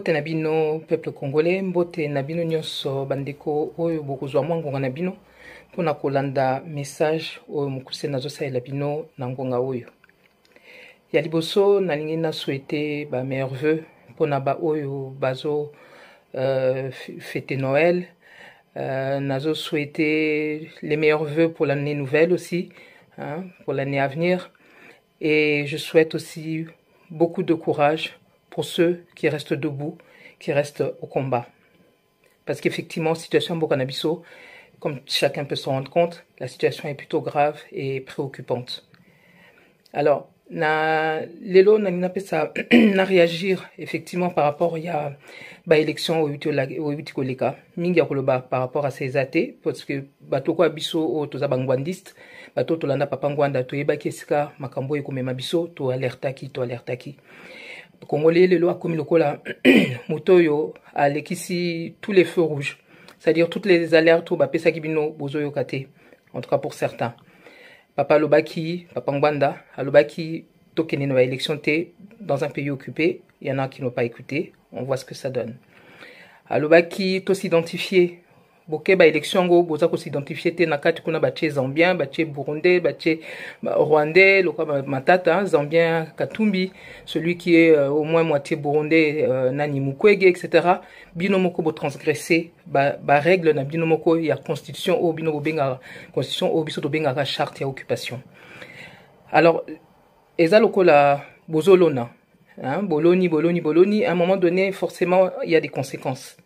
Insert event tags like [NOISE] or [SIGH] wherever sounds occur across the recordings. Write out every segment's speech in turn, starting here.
mbote na bino peuple congolais mbote na bino nyonso bandeko oyo bokozwa mwa ngonga na bino mpona kolanda message oyo mokuse nazosalela bino na ngonga oyo ya liboso nalingi naswete bameilleur veu mpona oyo bazo euh, fete noël euh, nazoswete les meilleurs vœux pour l'année nouvelle aussi hein, pour l'année à venir et je souhaite aussi beaucoup de courage pour ceux qui restent debout, qui restent au combat. Parce qu'effectivement, situation à Burkina Faso, comme chacun peut se rendre compte, la situation est plutôt grave et préoccupante. Alors, na lelo na nini apesa na réagir effectivement par rapport ya baélection oyo euti koleka mingi ya koloba par rapport à ces até parce que bato okoya biso oyo toza bangwandiste bato oyo tolanda papa ngwanda toyebaki esika makambo oyo ekomema biso toalertaki toalertaki congolais comme le [CLEARS THROAT] mutoyo moto alekisi tous les feux rouges c'est-à-dire toutes les alertes oyo qui bino bozoyoka kate, en tout cas pour certains papa lobaki papa ngwanda alobaki tokende a élection dans un pays occupé il y en a qui n'ont pas écouté on voit ce que ça donne alobaki identifié boke élection go, boza kosidentifie te na kati kuna batie zambien batie burundais batie rwandais lokwa matata zambien katumbi celui qui est euh, au moins moitié burundais euh, nani mukwege etc binomoko moko botransgresse ba ba na il y ya constitution oyo bino benga constitution oyo biso benga charte ya occupation alors eza la bozolona hein, boloni boloni boloni à un moment donné forcément il y a des conséquences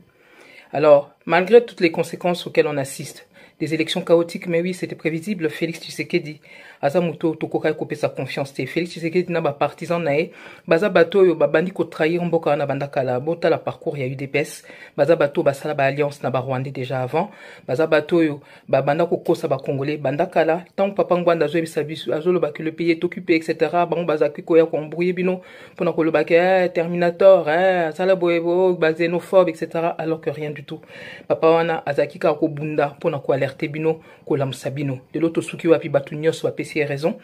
alors, malgré toutes les conséquences auxquelles on assiste, des élections chaotiques mais oui c'était prévisible Félix Tshisekedi aza moto tokoka sa confiance te Félix Tshisekedi na bapartisan na bazabato baza bato oyo babandi kotrahir mboka wana banda kala la parcours ya UDPS baza bato basala alliance na barwandais déjà avant baza bato oyo ko kokosa bandaka banda kala ntango papa ngwanda azoyebisa biso azoloba ke le pays est occupé etc bango bazalaki koya kombrouye bino mpona kolobaki eh, terminator eh, asala etc alors que rien du tout papa wana azalaki kaka kobunda mpona koalerte fierté bino kolamsa bino lelo tosuki wapi bato nyonso bapesi PC raison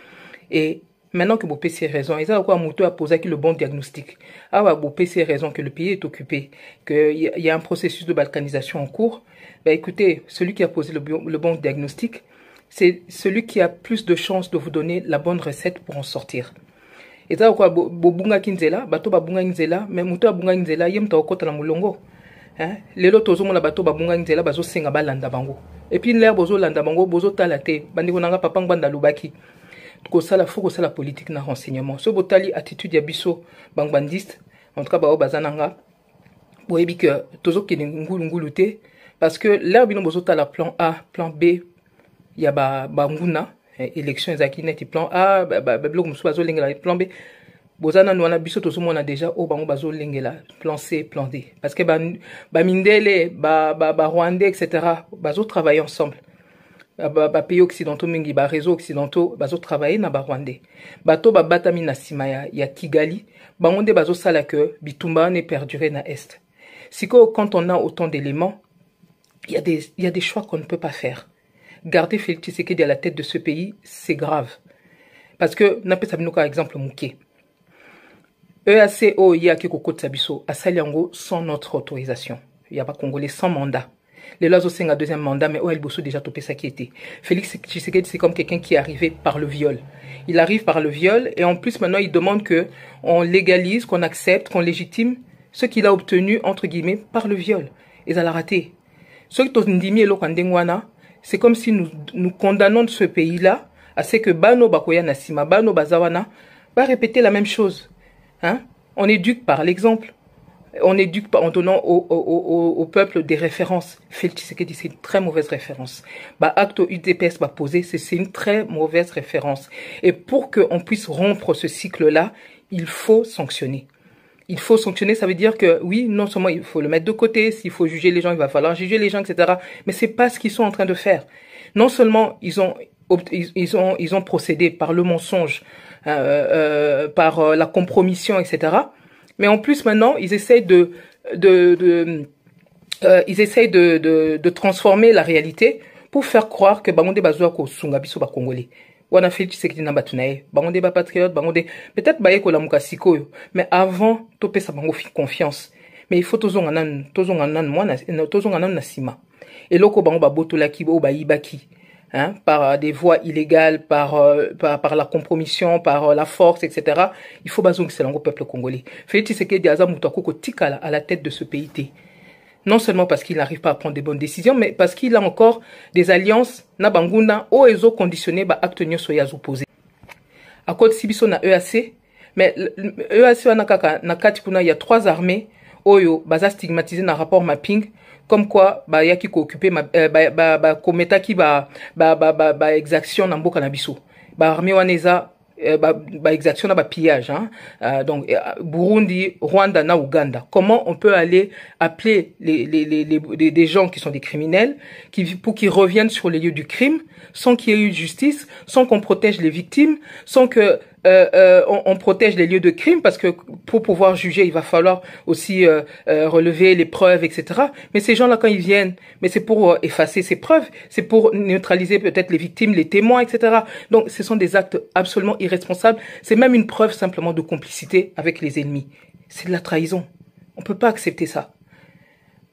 et maintenant que bopesi PC raison eza a moto qui le bon diagnostic awa ah bopesi PC raison que le pays est occupé que il y a un processus de balkanisation en cours ben écoutez celui qui a posé le, le bon diagnostic c'est celui qui a plus de chances de vous donner la bonne recette pour en sortir eza lokola bobungaki nzela bato babungaki Kinzela me moto abungaki nzela ye moto akokɔta na molongo lelo tozomona bato Kinzela nzela bazosenga balanda bango epuis lere bozolanda bango bozotala te bandeko na nga papa ngbanda alobaki kosala fo kosala politike na renseignement so botali attitude ya biso bangbandiste en tout cas baoyo baza na nga boyebi ke tozokende ngulungulu te parce que lere bino bozotala plan a plan b ya banguna ba eh, élection ezalaki neti plan a babiloko mosusu bazolengela plan b boza nanu wana biso tozomona deja oyo bango bazolengela plan c plan d parce que bamindele ba mindele ba, ba etc travailler ensemble ba, ba occidentaux mingi réseaux occidentaux travailler na barwandais bato batami na nsima ya, ya kigali bango nde sala ke bitumba ne perdurer na est si quand on a autant d'éléments il y, a des, y a des choix qu'on ne peut pas faire garder félix tshisekedi à la tête de ce pays c'est grave parce que ça nous par exemple Mouké, EACO oyo ye akei kokotisa asali yango sans notre autorisation a pas congolais sans mandat Les ont un deuxième mandat mais oyo déjà topé déjà qui était. félix tshisekedi c'est comme quelqu'un qui est arrivé par le viol il arrive par le viol et en plus maintenant il demande que on légalise qu'on accepte qu'on légitime ce qu'il a obtenu entre guillemets par le viol Et ça l'a raté. Ce que ya ndenge Lokandengwana, c'est comme si nous, nous condamnons ce pays là à ce que bano bakoya na bano Bazawana, va répéter la même chose Hein? On éduque par l'exemple. On éduque en donnant au, peuple des références. c'est une très mauvaise référence. Bah, acte UDPS va poser, c'est une très mauvaise référence. Et pour qu'on puisse rompre ce cycle-là, il faut sanctionner il faut sanctionner, ça veut dire que oui, non seulement il faut le mettre de côté, s'il faut juger les gens, il va falloir juger les gens, etc. Mais c'est pas ce qu'ils sont en train de faire. Non seulement ils ont, ils, ont, ils ont procédé par le mensonge, euh, euh, par euh, la compromission, etc. Mais en plus maintenant, ils essayent de, de, de euh, ils essayent de, de, de, transformer la réalité pour faire croire que bangonde bazwa ko sunga biso ba congolais. Wana fait Tshisekedi na batu naye, bangonde ba patriote, bangonde peut-être baye ko lamuka mais avant topé sa bango confiance. Mais il faut tozonga nan tozonga nan mwana tozonga nan na sima. Eloko bango babotolaki bo baibaki. hein, par euh, des voies illégales, par, euh, par, par la compromission, par euh, la force, etc. Il faut bazongi selon le peuple congolais. Félix Tshisekedi aza mutakoko tika à la tête de ce pays. -té. Non seulement parce qu'il n'arrive pas à prendre des bonnes décisions, mais parce qu'il a encore des alliances na banguna o ezo conditionné ba acte nyonso ya opposé. À côté Sibiso na EAC, mais EAC wana kaka na kati kuna il y a trois armées oyo baza stigmatisé na rapport mapping comme quoi il y a ba, ba, ba, ba, ba exaction na bah armée biso baarmée bah bah exaction na pillage. hein? Euh, donc eh, burundi rwanda na ouganda comment on peut aller appeler les, les, les, des gens qui sont des criminels qui, pour qu'ils reviennent sur les lieux du crime sans qu'il y ait eu justice sans qu'on protège les victimes sans que euh, euh, on, protège les lieux de crime parce que pour pouvoir juger, il va falloir aussi euh, relever les preuves, etc. Mais ces gens-là, quand ils viennent, mais c'est pour effacer ces preuves, c'est pour neutraliser peut-être les victimes, les témoins, etc. Donc, ce sont des actes absolument irresponsables. C'est même une preuve simplement de complicité avec les ennemis. C'est de la trahison. On peut pas accepter ça.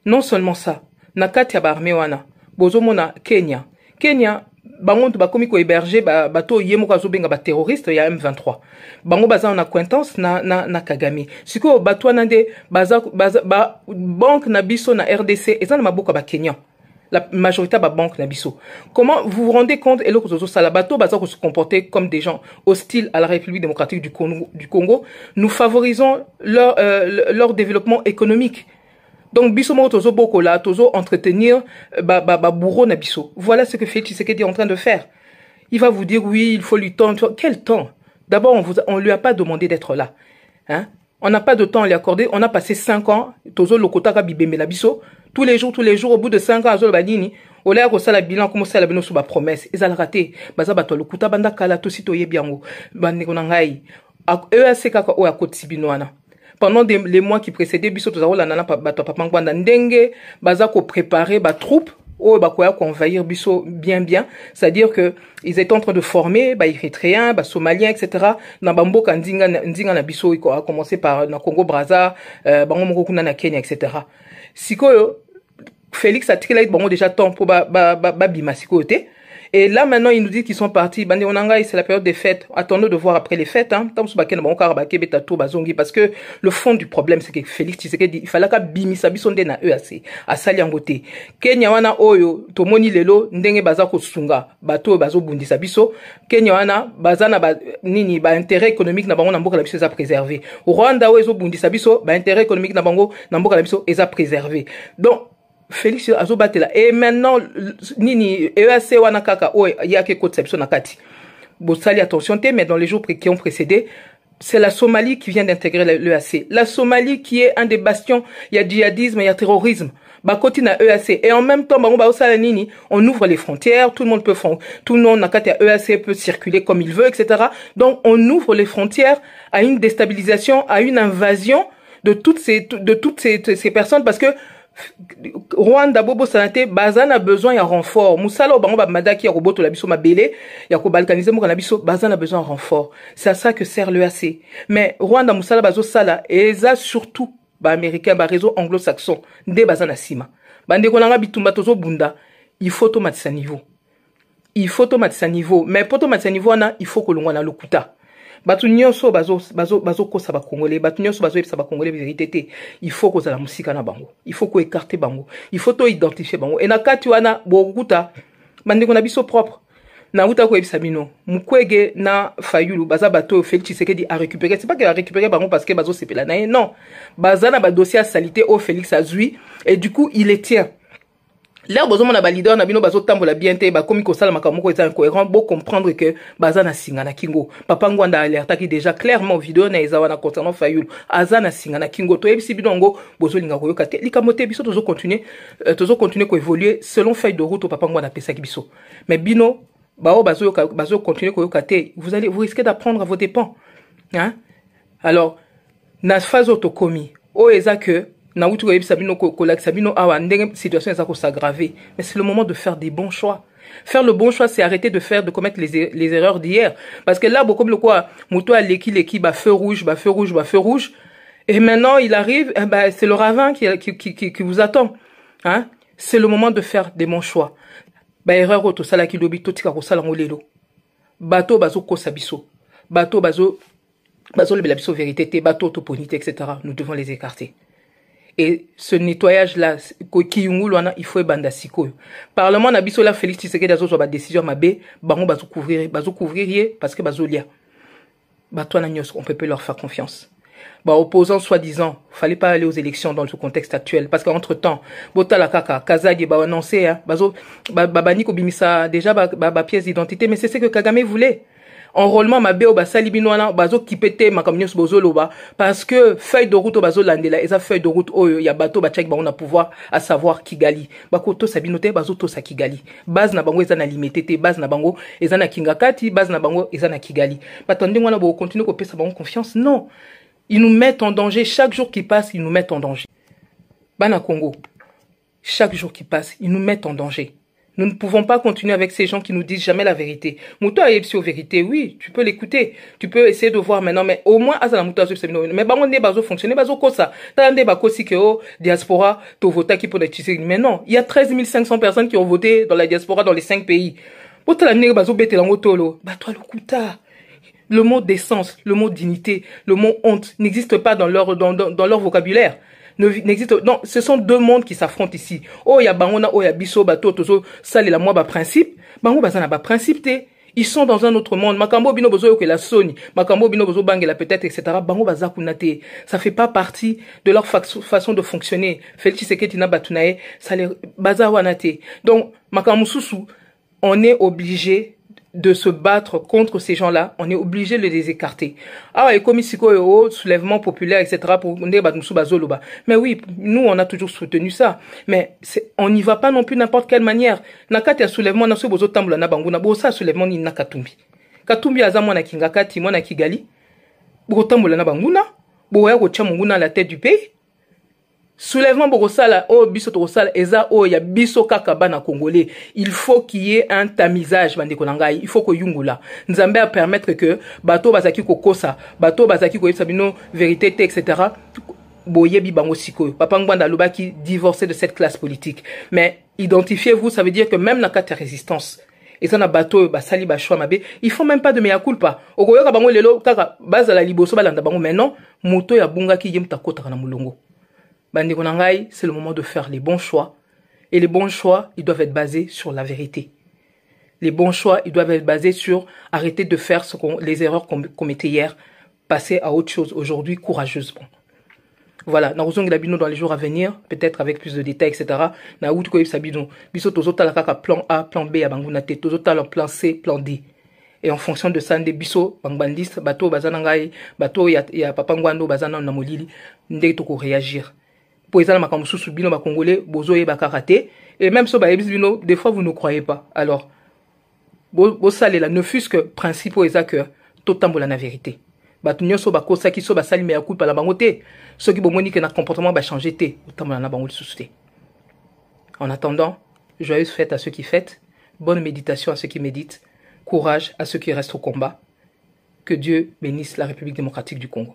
Non seulement ça, Nakatiabarmewana, Bozomona, Kenya. Kenya, bango ntu héberger bateau bato oyo ye moko ba baterroriste ya m23 bango baza na cointance na, na, na kagame bateau bato wana nde banque na biso na rdc eza na maboko ba bakenyan la majorité ba banque biso Comment vous vous rendez compte et l'autre salabato baza se comporter comme des gens hostiles à la République démocratique du Congo, du Congo. Nous favorisons leur, euh, leur développement économique donc biso moko beaucoup là, tozo entretenir euh, ba ba ba bourreau na biso voilà ce que fait Tshisekedi est en train de faire il va vous dire oui il faut lui temps quel temps d'abord on vous on lui a pas demandé d'être là hein on n'a pas de temps à lui accorder on a passé cinq ans tozo lokotaka bibemela biso tous les jours tous les jours au bout de cinq ans azoloba nini olia la bilan la bino promesse. bapromese ezalaka raté, baza bato ya lokuta banda kala tosi toyebi yango bandeko na ngai eux ou à akotisi bino wana pendant des, les mois qui précédaient biso tozalolanda na bato ya papa ngwanda ndenge baza koprépare batroupe oyo bakoya convahir biso bien bien c'est-à-dire que ils étaient en train de former baérythréens basomaliens etc na bamboka ndinga, ndinga na biso a commencé par euh, na congo braza euh, bango moko kuna na kenya etc sikoyo félix atikela bango déjà temps mpo babima ba, ba, ba, sikoyo te Et là, maintenant, ils nous disent qu'ils sont partis. Bandi c'est la période des fêtes. Attendons de voir après les fêtes, hein. Parce que le fond du problème, c'est que Félix Tshisekedi, il fallait qu'à bimi bisonde na eux assez. À Saliangote. oyo, tomoni lelo, ndenge baza sunga. Bato bazo bundi sabiso. Kenya wana, baza ba, nini, ba intérêt économique na bango na mboka la biso eza préservé. Rwanda oyo ezo bundi sabiso, intérêt économique na bango na mboka la biso préservé. Donc, félix azobatela Et maintenant nini eac wana kaka a quelque chose Bon, ça, y bosali attention mais dans les jours qui ont précédé c'est la somalie qui vient d'intégrer l'eac la somalie qui est un des bastions il a djihadisme a terrorisme bakoti à EAC et en même temps nini on ouvre les frontières tout le monde peut tout le monde na EAC peut circuler comme il veut etc donc on ouvre les frontières à une déstabilisation à une invasion de toutes ces de toutes ces, ces personnes parce que rwanda bobosana te baza na besoin ya renfort mosala oyo bango bamadaki ya kobotola biso mabele ya kobalkanize mboka na biso baza na besoin ya renfort c'est à ça que sert le ac mais rwanda mosala bazosala eza surtout baaméricain baréseau anglo-saxon nde baza na nsima bandeko na nga bitumba tozobunda il faut tomatisa niveau il faut tomatisa niveau mais mpo tomatisa niveau wana il faut kolongwa na lokuta bato nyonso bazokosa bakongole bato nyonso bazoyebisa bakongole vérité té il faut kozala mosika na bango il faut écarter bango il faut identifier bango e na kati wana bokuta bandeko na biso propre nauta koyebisa bino mukwege na fayulu baza bato félix tshisekedi arécupéré c'est pas a récupéré bango parce ke bazosepela na ye non bazana na dossier ya salité au félix Azui. et du coup il les tient lere bozomona balider na bino bazotambola bien ba bakomi kosala makambo moko eza incohérent beau comprendre que bazana singa na kingo papa ngwanda alertaki déjà clairement vidéo na ezawa na concernant fayulu aza na singa na kingo toyebisi bino yango bozolinga l'inga koyo likambo te biso continuer ko euh, koévolue selon feuille de route o papa ngwanda apesaki biso mais bino bazo continuer koyo te vous, allez, vous risquez d'apprendre à vos dépens hein? alors na phase autocomi au oyo eza nauti koyebisa bino kolakisa bino awa ndenge situation eza kosagrave mais c'est le moment de faire des bons choix faire le bon choix c'est arrêter de faire de commettre les, er-, les erreurs d'hier parce que là bokomi lokola moto l'équipe, leki feu rouge bah, feu rouge bah, feu rouge et maintenant il arrive eh ben, c'est le ravin qui, qui, qui, qui vous attend hein? c'est le moment de faire des bons choix baerreur oyo tosalaki lobi totika kosala yango lelo bato oyo bazokosa biso bato oyo bazolobela biso vérité te bato oyo ponite, te etc nous devons les écarter et ce nettoyage là kokiyungulu wana il faut ebanda sikoyo parlement na biso la félix tshisekedi azozwa badécision mabe bango bazocouvrir bazocouvrir ye parce que bazolia bato wana nyonso on peut pas leur faire confiance baopposant soi-disant fallait pas aller aux élections dans le contexte actuel parce qu'entre temps botala kaka kazadi baannonce babandi kobimisa déjà bapièce d'identité mais c'est ce que kagame voulait enrôlement mabe béo basali bino wana kipete ma makambo bozo loba, parce que feuille de route oyo et ça feuille de route oyo ya bato bah on a pouvoir à savoir kigali bakotosa bino te sa kigali base na bango eza na limete te base na bango eza kingakati base na bango bah na kigali bato ya bo continue ko pesa bango confiance non ils nous mettent en danger chaque jour qui passe ils nous mettent en danger bana congo chaque jour qui passe ils nous mettent en danger nous ne pouvons pas continuer avec ces gens qui nous disent jamais la vérité. Mouto a la vérité, oui, tu peux l'écouter. Tu peux essayer de voir maintenant, mais au moins, à la mouto Mais bon, on est baso fonctionner, baso ça? T'as un débat aussi que, oh, diaspora, t'as voté qui pour sais. Mais non, il y a 13 500 personnes qui ont voté dans la diaspora dans les 5 pays. Pour t'as baso bete tolo, Bah, toi, le Le mot décence, le mot dignité, le mot honte n'existe pas dans leur, dans, dans, dans leur vocabulaire n'existe non ce sont deux mondes qui s'affrontent ici oh ya bango na oh ya biso bato tozo la moi ba principe bango baza na ba principe te ils sont dans un autre monde makambo bino bozo que la Sony makambo bino bozo bangela peut-être etc bango baza kuna ça fait pas partie de leur façon de fonctionner felici Tshisekedi na batunae ça les baza wana donc makambo on est obligé de se battre contre ces gens-là, on est obligé de les écarter. Ah, et comme haut soulèvement populaire, etc., pour Mais oui, nous, on a toujours soutenu ça. Mais on n'y va pas non plus n'importe quelle manière. Nakati soulèvement, na bozo tambula na banguna, bosa soulèvement ni nakatumbi. Katumbi aza mwana kati mona kigali, bo tambula na banguna, bo ya go munguna à la tête du pays soulèvement bokosala oyo oh, biso tokosala eza oyo oh, y biso kaka bana congolais il faut qu'il y ait un tamisage bandeko na ngai il faut koyungula à permettre que bato bazalaki kokosa bato bazalaki koyebisa bino vérité te etc boyebi bango siko, papa ngwanda alobaki divorcé de cette classe politique mais identifiez-vous ça veut dire que même na kati ya résistance eza na bato basali bachoix mabe il faut même pas de mea culpa okoyoka bango lelo kaka bazala liboso balanda bango mais non moto oyo abungaki ye moto akotaka na bah, c'est le moment de faire les bons choix. Et les bons choix, ils doivent être basés sur la vérité. Les bons choix, ils doivent être basés sur arrêter de faire ce les erreurs qu'on commettait hier, passer à autre chose aujourd'hui courageusement. Voilà, na ozongi la dans les jours à venir, peut-être avec plus de détails, etc. Na outu koyeb sabino, biso tozo tala kaka plan A, plan B à banguna te, tozo tala plan C, plan D. Et en fonction de ça, des biso, bangbandis, bato bazanangai, bato ya, ya papangwando bazana na molili, nde réagir. Pour les makambo comme bino bacongolais bozoyeba kaka te et même so bayebisi bino des fois vous ne croyez pas alors bosalela ne fût-ce que principe oyo que tout totambola la vérité bato nyonso bakosaki so basalima ya kupa la bango te soki bomoni que na comportement tout le temps, na bango lisusu en attendant joyeuse fête à ceux qui fêtent bonne méditation à ceux qui méditent courage à ceux qui restent au combat que dieu bénisse la république démocratique du congo